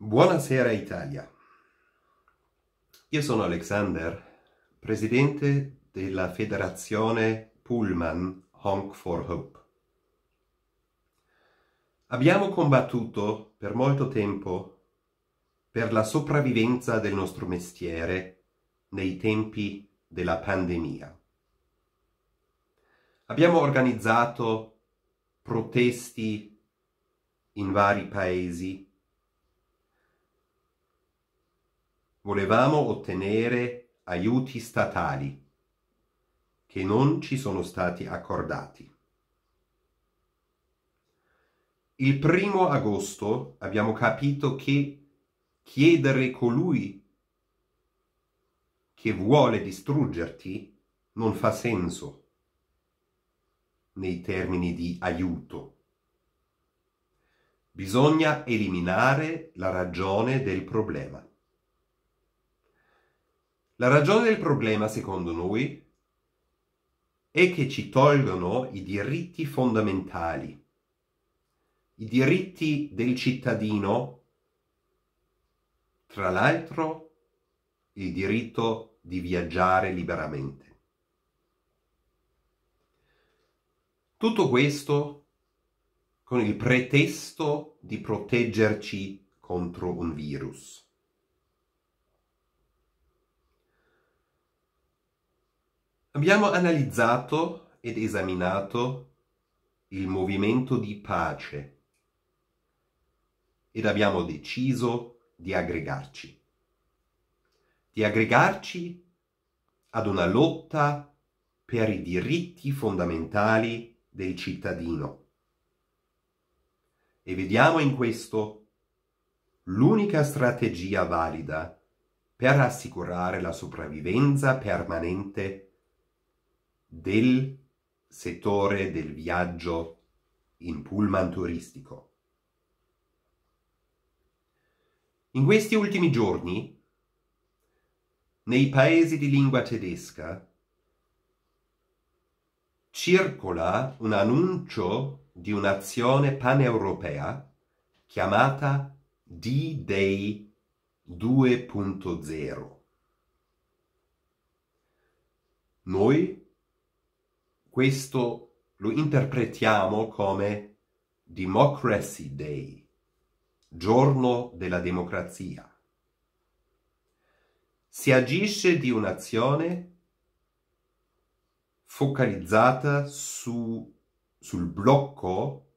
Buonasera Italia. Io sono Alexander, presidente della federazione Pullman Honk for Hope. Abbiamo combattuto per molto tempo per la sopravvivenza del nostro mestiere nei tempi della pandemia. Abbiamo organizzato protesti in vari paesi volevamo ottenere aiuti statali che non ci sono stati accordati. Il primo agosto abbiamo capito che chiedere colui che vuole distruggerti non fa senso nei termini di aiuto. Bisogna eliminare la ragione del problema. La ragione del problema, secondo noi, è che ci tolgono i diritti fondamentali, i diritti del cittadino, tra l'altro il diritto di viaggiare liberamente. Tutto questo con il pretesto di proteggerci contro un virus. Abbiamo analizzato ed esaminato il movimento di pace ed abbiamo deciso di aggregarci, di aggregarci ad una lotta per i diritti fondamentali del cittadino. E vediamo in questo l'unica strategia valida per assicurare la sopravvivenza permanente del settore del viaggio in pullman turistico. In questi ultimi giorni, nei paesi di lingua tedesca, circola un annuncio di un'azione paneuropea chiamata D-Day 2.0. Noi questo lo interpretiamo come Democracy Day, giorno della democrazia. Si agisce di un'azione focalizzata su, sul blocco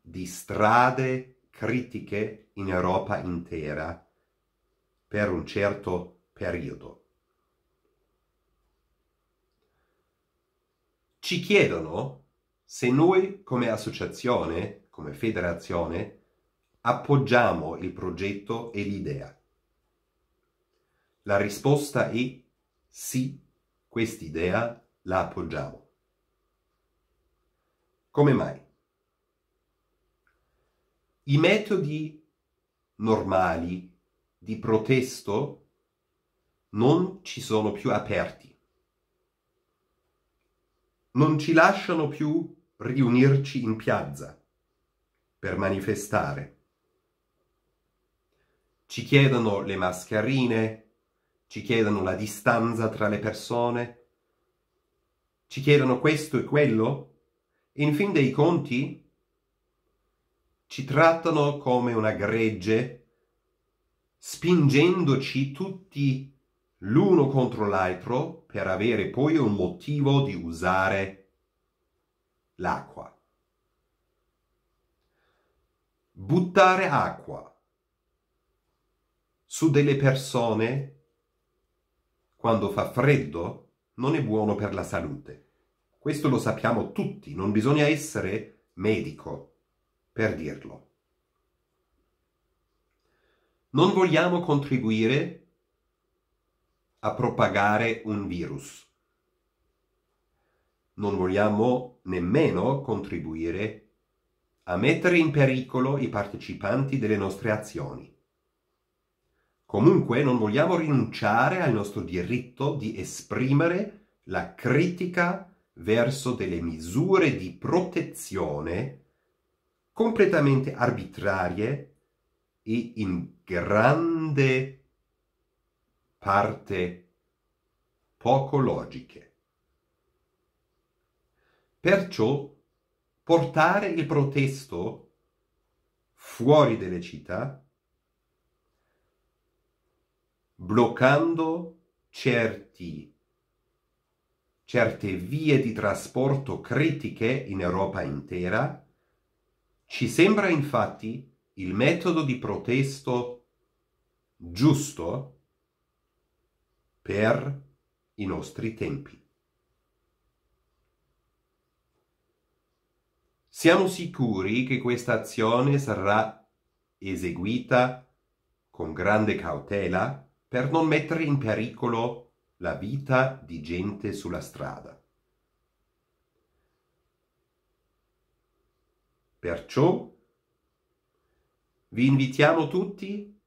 di strade critiche in Europa intera per un certo periodo. ci chiedono se noi come associazione, come federazione, appoggiamo il progetto e l'idea. La risposta è sì, quest'idea la appoggiamo. Come mai? I metodi normali di protesto non ci sono più aperti non ci lasciano più riunirci in piazza per manifestare. Ci chiedono le mascherine, ci chiedono la distanza tra le persone, ci chiedono questo e quello, e in fin dei conti ci trattano come una gregge, spingendoci tutti l'uno contro l'altro per avere poi un motivo di usare l'acqua. Buttare acqua su delle persone quando fa freddo non è buono per la salute. Questo lo sappiamo tutti, non bisogna essere medico per dirlo. Non vogliamo contribuire a propagare un virus. Non vogliamo nemmeno contribuire a mettere in pericolo i partecipanti delle nostre azioni. Comunque non vogliamo rinunciare al nostro diritto di esprimere la critica verso delle misure di protezione completamente arbitrarie e in grande parte poco logiche. Perciò portare il protesto fuori delle città, bloccando certi certe vie di trasporto critiche in Europa intera, ci sembra infatti il metodo di protesto giusto per i nostri tempi. Siamo sicuri che questa azione sarà eseguita con grande cautela per non mettere in pericolo la vita di gente sulla strada. Perciò vi invitiamo tutti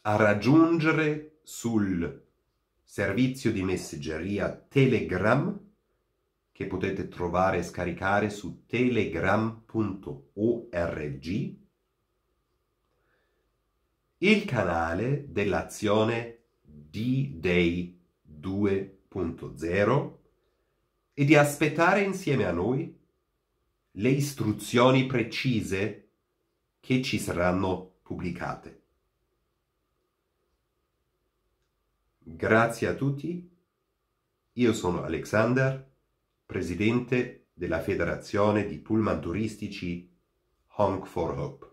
a raggiungere sul servizio di messaggeria Telegram che potete trovare e scaricare su telegram.org, il canale dell'azione D-Day 2.0 e di aspettare insieme a noi le istruzioni precise che ci saranno pubblicate. Grazie a tutti, io sono Alexander, presidente della Federazione di Pullman Turistici Honk for Hope.